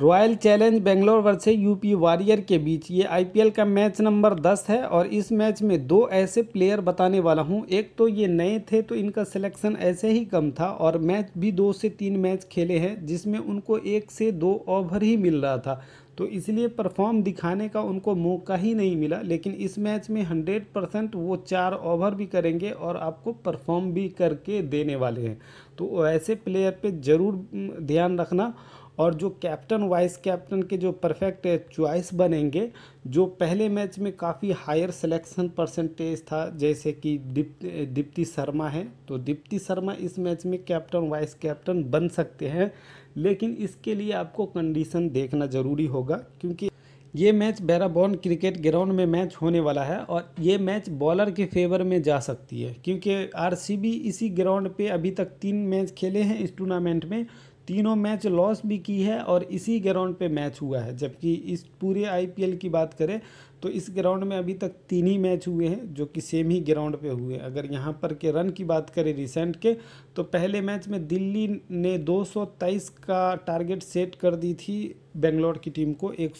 royal Challenge Bangalore versus UP Warrior के बीच ये आईपीएल का मैच नंबर दस है और इस मैच में दो ऐसे प्लेयर बताने वाला हूँ एक तो ये नए थे तो इनका सिलेक्शन ऐसे ही कम था और मैच भी दो से तीन मैच खेले हैं जिसमें उनको एक से दो ओवर ही मिल रहा था तो इसलिए परफॉर्म दिखाने का उनको मौका ही नहीं मिला लेकिन इस मैच में हंड्रेड परसेंट वो चार ओवर भी करेंगे और आपको परफॉर्म भी करके देने वाले हैं तो ऐसे प्लेयर पे ज़रूर ध्यान रखना और जो कैप्टन वाइस कैप्टन के जो परफेक्ट चॉइस बनेंगे जो पहले मैच में काफ़ी हायर सिलेक्शन परसेंटेज था जैसे कि दीप दीप्ति शर्मा है तो दीप्ति शर्मा इस मैच में कैप्टन वाइस कैप्टन बन सकते हैं लेकिन इसके लिए आपको कंडीशन देखना ज़रूरी होगा क्योंकि ये मैच बैराबॉर्न क्रिकेट ग्राउंड में मैच होने वाला है और ये मैच बॉलर के फेवर में जा सकती है क्योंकि आरसीबी इसी ग्राउंड पे अभी तक तीन मैच खेले हैं इस टूर्नामेंट में तीनों मैच लॉस भी की है और इसी ग्राउंड पे मैच हुआ है जबकि इस पूरे आईपीएल की बात करें तो इस ग्राउंड में अभी तक तीन ही मैच हुए हैं जो कि सेम ही ग्राउंड पे हुए अगर यहाँ पर के रन की बात करें रिसेंट के तो पहले मैच में दिल्ली ने 223 का टारगेट सेट कर दी थी बेंगलोर की टीम को एक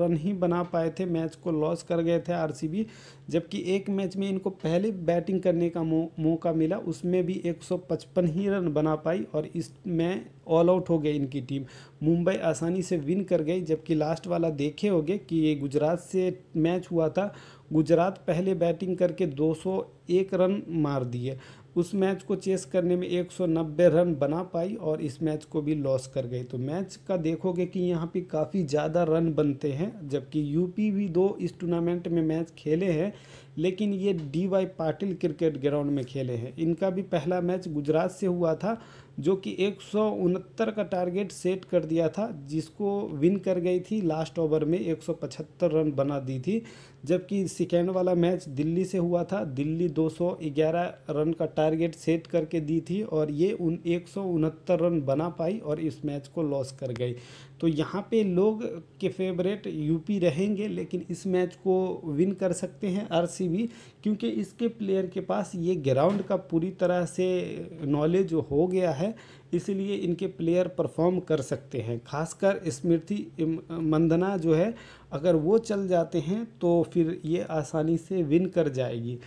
रन ही बना पाए थे मैच को लॉस कर गए थे आरसीबी जबकि एक मैच में इनको पहले बैटिंग करने का मौ, मौका मिला उसमें भी 155 ही रन बना पाई और इसमें ऑल आउट हो गई इनकी टीम मुंबई आसानी से विन कर गई जबकि लास्ट वाला देखे होंगे कि ये गुजरात से मैच हुआ था गुजरात पहले बैटिंग करके 201 रन मार दिए उस मैच को चेस करने में 190 रन बना पाई और इस मैच को भी लॉस कर गई तो मैच का देखोगे कि यहाँ पे काफ़ी ज़्यादा रन बनते हैं जबकि यूपी भी दो इस टूर्नामेंट में मैच खेले हैं लेकिन ये D Y Patil cricket ground में खेले हैं इनका भी पहला मैच गुजरात से हुआ था जो कि एक का टारगेट सेट कर दिया था जिसको विन कर गई थी लास्ट ओवर में एक रन बना दी थी जबकि सेकेंड वाला मैच दिल्ली से हुआ था दिल्ली 211 रन का टारगेट सेट करके दी थी और ये उन एक रन बना पाई और इस मैच को लॉस कर गई तो यहाँ पे लोग के फेवरेट यूपी रहेंगे लेकिन इस मैच को विन कर सकते हैं आर क्योंकि इसके प्लेयर के पास ये ग्राउंड का पूरी तरह से नॉलेज हो गया है इसलिए इनके प्लेयर परफॉर्म कर सकते हैं खासकर स्मृति मंदना जो है अगर वो चल जाते हैं तो फिर ये आसानी से विन कर जाएगी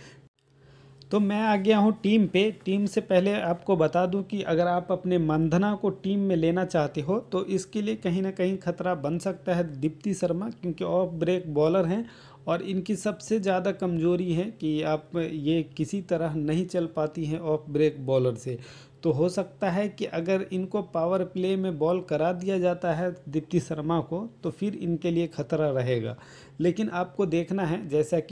तो मैं आ गया हूँ टीम पे टीम से पहले आपको बता दूं कि अगर आप अपने मंधना को टीम में लेना चाहते हो तो इसके लिए कहीं ना कहीं खतरा बन सकता है दीप्ति शर्मा क्योंकि ऑफ ब्रेक बॉलर हैं और इनकी सबसे ज़्यादा कमजोरी है कि आप ये किसी तरह नहीं चल पाती हैं ऑफ ब्रेक बॉलर से तो हो सकता है कि अगर इनको पावर प्ले में बॉल करा दिया जाता है दीप्ति शर्मा को तो फिर इनके लिए खतरा रहेगा लेकिन आपको देखना है जैसा कि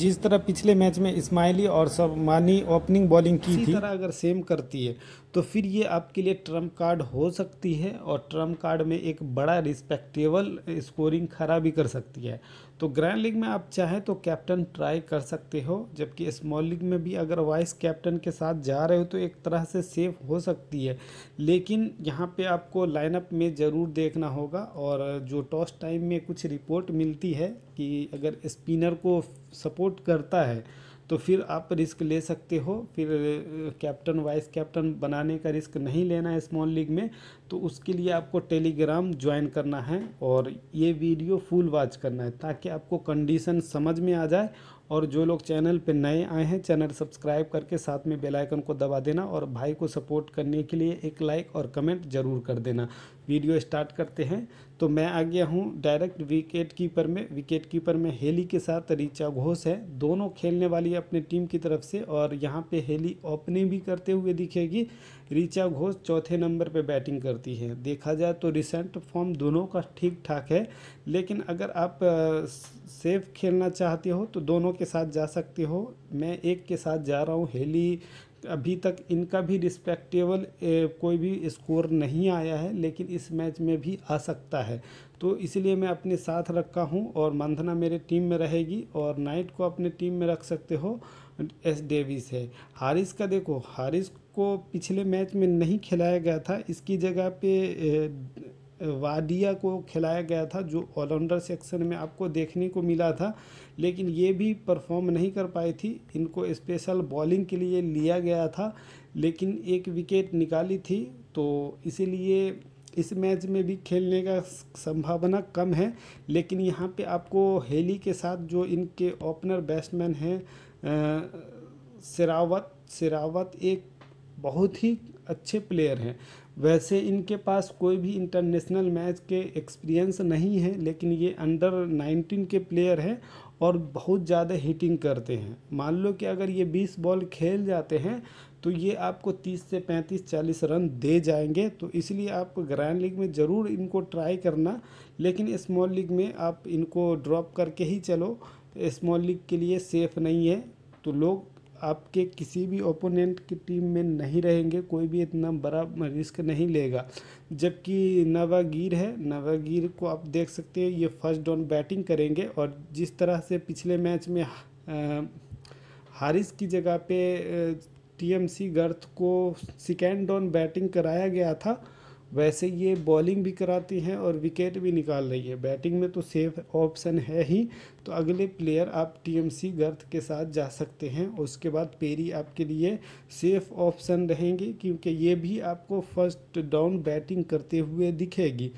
जिस तरह पिछले मैच में इस्माइली और सबमानी ओपनिंग बॉलिंग की थी तरह अगर सेम करती है तो फिर ये आपके लिए ट्रम्प कार्ड हो सकती है और ट्रम्प कार्ड में एक बड़ा रिस्पेक्टेबल स्कोरिंग खराबी भी कर सकती है तो ग्रैंड लीग में आप चाहें तो कैप्टन ट्राई कर सकते हो जबकि स्मॉल लीग में भी अगर वाइस कैप्टन के साथ जा रहे हो तो एक तरह से सेफ हो सकती है लेकिन यहाँ पे आपको लाइनअप में ज़रूर देखना होगा और जो टॉस टाइम में कुछ रिपोर्ट मिलती है कि अगर स्पिनर को सपोर्ट करता है तो फिर आप रिस्क ले सकते हो फिर कैप्टन वाइस कैप्टन बनाने का रिस्क नहीं लेना है स्मॉल लीग में तो उसके लिए आपको टेलीग्राम ज्वाइन करना है और ये वीडियो फुल वॉच करना है ताकि आपको कंडीशन समझ में आ जाए और जो लोग चैनल पे नए आए हैं चैनल सब्सक्राइब करके साथ में बेल आइकन को दबा देना और भाई को सपोर्ट करने के लिए एक लाइक और कमेंट ज़रूर कर देना वीडियो स्टार्ट करते हैं तो मैं आ गया हूँ डायरेक्ट विकेट कीपर में विकेट कीपर में हेली के साथ रिचा घोष है दोनों खेलने वाली है अपनी टीम की तरफ से और यहाँ पे हेली ओपनिंग भी करते हुए दिखेगी रिचा घोष चौथे नंबर पे बैटिंग करती है देखा जाए तो रिसेंट फॉर्म दोनों का ठीक ठाक है लेकिन अगर आप सेफ खेलना चाहते हो तो दोनों के साथ जा सकते हो मैं एक के साथ जा रहा हूँ हेली अभी तक इनका भी रिस्पेक्टेबल कोई भी स्कोर नहीं आया है लेकिन इस मैच में भी आ सकता है तो इसलिए मैं अपने साथ रखा हूँ और मंधना मेरे टीम में रहेगी और नाइट को अपने टीम में रख सकते हो एस डेविस है हारिस का देखो हारिस को पिछले मैच में नहीं खिलाया गया था इसकी जगह पे वाडिया को खिलाया गया था जो ऑलराउंडर सेक्शन में आपको देखने को मिला था लेकिन ये भी परफॉर्म नहीं कर पाई थी इनको स्पेशल बॉलिंग के लिए लिया गया था लेकिन एक विकेट निकाली थी तो इसीलिए इस मैच में भी खेलने का संभावना कम है लेकिन यहाँ पे आपको हेली के साथ जो इनके ओपनर बैट्समैन हैं सिरावत सिरावत एक बहुत ही अच्छे प्लेयर हैं वैसे इनके पास कोई भी इंटरनेशनल मैच के एक्सपीरियंस नहीं है लेकिन ये अंडर 19 के प्लेयर हैं और बहुत ज़्यादा हिटिंग करते हैं मान लो कि अगर ये 20 बॉल खेल जाते हैं तो ये आपको 30 से 35 40 रन दे जाएंगे तो इसलिए आप ग्रैंड लीग में ज़रूर इनको ट्राई करना लेकिन स्मॉल लीग में आप इनको ड्रॉप करके ही चलो स्मॉल लीग के लिए सेफ़ नहीं है तो लोग आपके किसी भी ओपोनेंट की टीम में नहीं रहेंगे कोई भी इतना बड़ा रिस्क नहीं लेगा जबकि नवागीर है नवागीर को आप देख सकते हैं ये फर्स्ट डाउन बैटिंग करेंगे और जिस तरह से पिछले मैच में हारिस की जगह पे टीएमसी गर्थ को सेकेंड डाउन बैटिंग कराया गया था वैसे ये बॉलिंग भी कराती हैं और विकेट भी निकाल रही है बैटिंग में तो सेफ ऑप्शन है ही तो अगले प्लेयर आप टीएमसी गर्थ के साथ जा सकते हैं उसके बाद पेरी आपके लिए सेफ ऑप्शन रहेंगे क्योंकि ये भी आपको फर्स्ट डाउन बैटिंग करते हुए दिखेगी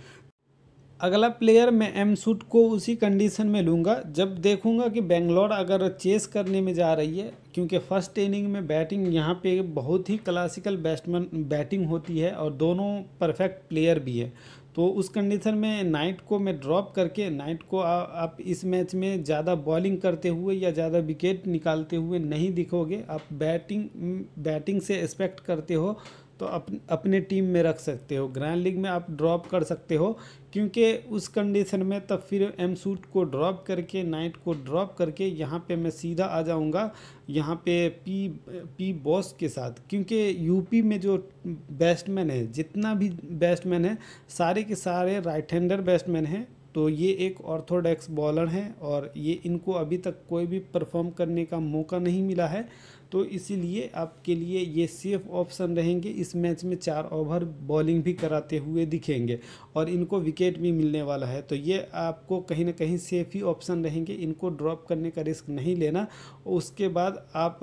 अगला प्लेयर मैं एम सूट को उसी कंडीशन में लूँगा जब देखूँगा कि बेंगलोर अगर चेस करने में जा रही है क्योंकि फर्स्ट इनिंग में बैटिंग यहाँ पे बहुत ही क्लासिकल बैट्समैन बैटिंग होती है और दोनों परफेक्ट प्लेयर भी है तो उस कंडीशन में नाइट को मैं ड्रॉप करके नाइट को आ, आप इस मैच में ज़्यादा बॉलिंग करते हुए या ज़्यादा विकेट निकालते हुए नहीं दिखोगे आप बैटिंग बैटिंग से एक्सपेक्ट करते हो तो अप, अपने टीम में रख सकते हो ग्रैंड लीग में आप ड्रॉप कर सकते हो क्योंकि उस कंडीशन में तब फिर एम सूट को ड्रॉप करके नाइट को ड्रॉप करके यहाँ पे मैं सीधा आ जाऊँगा यहाँ पे पी पी बॉस के साथ क्योंकि यूपी में जो बैट्समैन है जितना भी बैट्समैन है सारे के सारे राइट हैंडर बैट्समैन हैं तो ये एक ऑर्थोडॉक्स बॉलर हैं और ये इनको अभी तक कोई भी परफॉर्म करने का मौका नहीं मिला है तो इसीलिए आपके लिए ये सेफ ऑप्शन रहेंगे इस मैच में चार ओवर बॉलिंग भी कराते हुए दिखेंगे और इनको विकेट भी मिलने वाला है तो ये आपको कहीं ना कहीं सेफ ही ऑप्शन रहेंगे इनको ड्रॉप करने का रिस्क नहीं लेना उसके बाद आप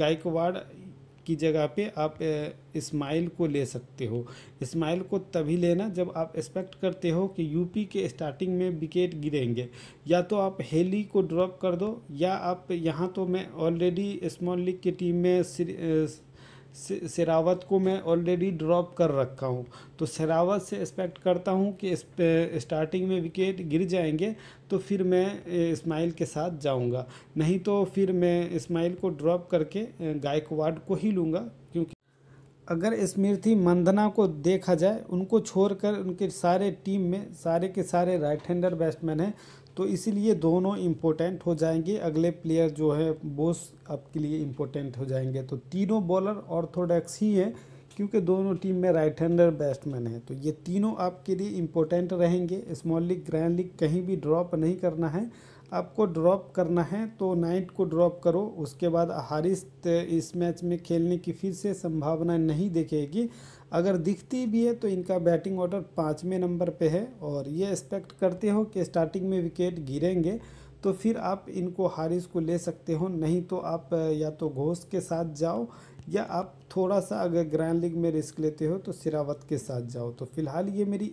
गायकवाड़ की जगह पे आप इस्माइल को ले सकते हो इस्माइल को तभी लेना जब आप एक्सपेक्ट करते हो कि यूपी के स्टार्टिंग में विकेट गिरेंगे या तो आप हेली को ड्रॉप कर दो या आप यहाँ तो मैं ऑलरेडी स्मॉल लीग की टीम में शरावत को मैं ऑलरेडी ड्रॉप कर रखा हूँ तो शरावत से एक्सपेक्ट करता हूँ कि स्टार्टिंग में विकेट गिर जाएंगे तो फिर मैं इस्माइल के साथ जाऊँगा नहीं तो फिर मैं इस्माइल को ड्रॉप करके गायकवाड को ही लूँगा क्योंकि अगर स्मृति मंदना को देखा जाए उनको छोड़कर उनके सारे टीम में सारे के सारे राइट हैंडर बैट्समैन हैं तो इसीलिए दोनों इम्पोर्टेंट हो जाएंगे अगले प्लेयर जो है बोस आपके लिए इम्पोर्टेंट हो जाएंगे तो तीनों बॉलर ऑर्थोडॉक्स ही हैं क्योंकि दोनों टीम में राइट हैंडर बैट्समैन है तो ये तीनों आपके लिए इम्पोर्टेंट रहेंगे स्मॉल लीग ग्रैंड लीग कहीं भी ड्रॉप नहीं करना है आपको ड्रॉप करना है तो नाइट को ड्रॉप करो उसके बाद हारिस इस मैच में खेलने की फिर से संभावना नहीं दिखेगी अगर दिखती भी है तो इनका बैटिंग ऑर्डर पाँचवें नंबर पे है और ये एक्सपेक्ट करते हो कि स्टार्टिंग में विकेट गिरेंगे तो फिर आप इनको हारिस को ले सकते हो नहीं तो आप या तो घोष के साथ जाओ या आप थोड़ा सा अगर ग्रैंड लीग में रिस्क लेते हो तो सिरावत के साथ जाओ तो फिलहाल ये मेरी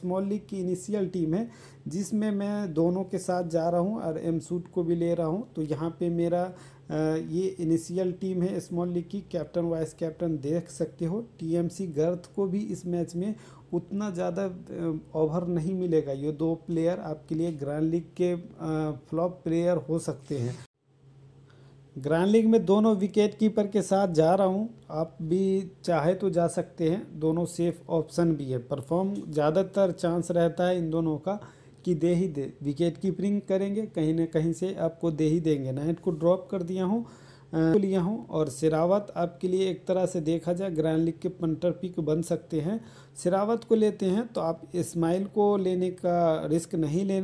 स्मॉल लीग की इनिशियल टीम है जिसमें मैं दोनों के साथ जा रहा हूँ और एम सूट को भी ले रहा हूँ तो यहाँ पे मेरा ये इनिशियल टीम है स्मॉल लीग की कैप्टन वाइस कैप्टन देख सकते हो टीएमसी गर्थ को भी इस मैच में उतना ज़्यादा ओवर नहीं मिलेगा ये दो प्लेयर आपके लिए ग्रैंड लीग के फ्लॉप प्लेयर हो सकते हैं ग्रैंड लीग में दोनों विकेट कीपर के साथ जा रहा हूँ आप भी चाहे तो जा सकते हैं दोनों सेफ ऑप्शन भी है परफॉर्म ज़्यादातर चांस रहता है इन दोनों का कि दे ही दे विकेट कीपरिंग करेंगे कहीं ना कहीं से आपको दे ही देंगे नाइट को ड्रॉप कर दिया हूँ लिया हूँ और सिरावत आपके लिए एक तरह से देखा जाए ग्रैंड लीग के पंटर पिक बन सकते हैं सिरावत को लेते हैं तो आप इस्माइल को लेने का रिस्क नहीं ले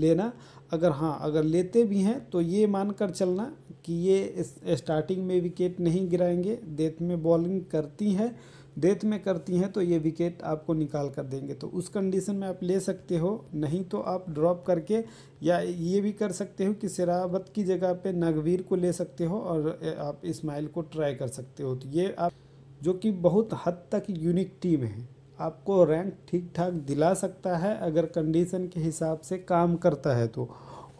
लेना अगर हाँ अगर लेते भी हैं तो ये मानकर चलना कि ये स्टार्टिंग में विकेट नहीं गिराएंगे डेथ में बॉलिंग करती हैं डेथ में करती हैं तो ये विकेट आपको निकाल कर देंगे तो उस कंडीशन में आप ले सकते हो नहीं तो आप ड्रॉप करके या ये भी कर सकते हो कि शराबत की जगह पे नगवीर को ले सकते हो और आप इस्माइल को ट्राई कर सकते हो तो ये आप जो कि बहुत हद तक यूनिक टीम है आपको रैंक ठीक ठाक दिला सकता है अगर कंडीशन के हिसाब से काम करता है तो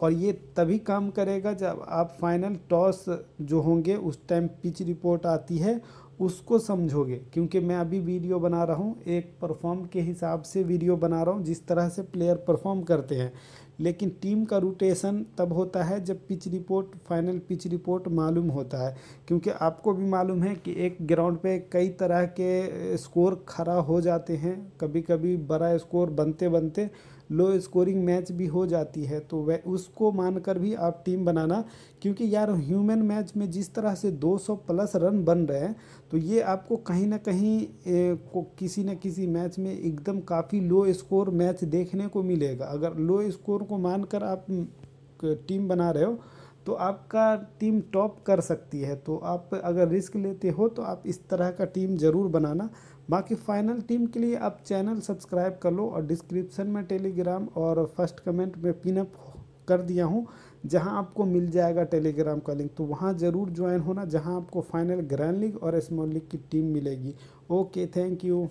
और ये तभी काम करेगा जब आप फाइनल टॉस जो होंगे उस टाइम पिच रिपोर्ट आती है उसको समझोगे क्योंकि मैं अभी वीडियो बना रहा हूँ एक परफॉर्म के हिसाब से वीडियो बना रहा हूँ जिस तरह से प्लेयर परफॉर्म करते हैं लेकिन टीम का रोटेशन तब होता है जब pitch report final pitch report मालूम होता है क्योंकि आपको भी मालूम है कि एक ग्राउंड पे कई तरह के स्कोर खड़ा हो जाते हैं कभी कभी बड़ा स्कोर बनते बनते लो स्कोरिंग मैच भी हो जाती है तो वह उसको मानकर भी आप टीम बनाना क्योंकि यार ह्यूमन मैच में जिस तरह से 200 प्लस रन बन रहे हैं तो ये आपको कहीं ना कहीं ए, को किसी न किसी मैच में एकदम काफ़ी लो स्कोर मैच देखने को मिलेगा अगर लो स्कोर को मानकर आप टीम बना रहे हो तो आपका टीम टॉप कर सकती है तो आप अगर रिस्क लेते हो तो आप इस तरह का टीम ज़रूर बनाना बाकी फाइनल टीम के लिए आप चैनल सब्सक्राइब कर लो और डिस्क्रिप्शन में टेलीग्राम और फर्स्ट कमेंट में पिनअप कर दिया हूँ जहाँ आपको मिल जाएगा टेलीग्राम का लिंक तो वहाँ ज़रूर ज्वाइन होना जहाँ आपको फाइनल ग्रैंड लीग और स्मॉल लीग की टीम मिलेगी ओके थैंक यू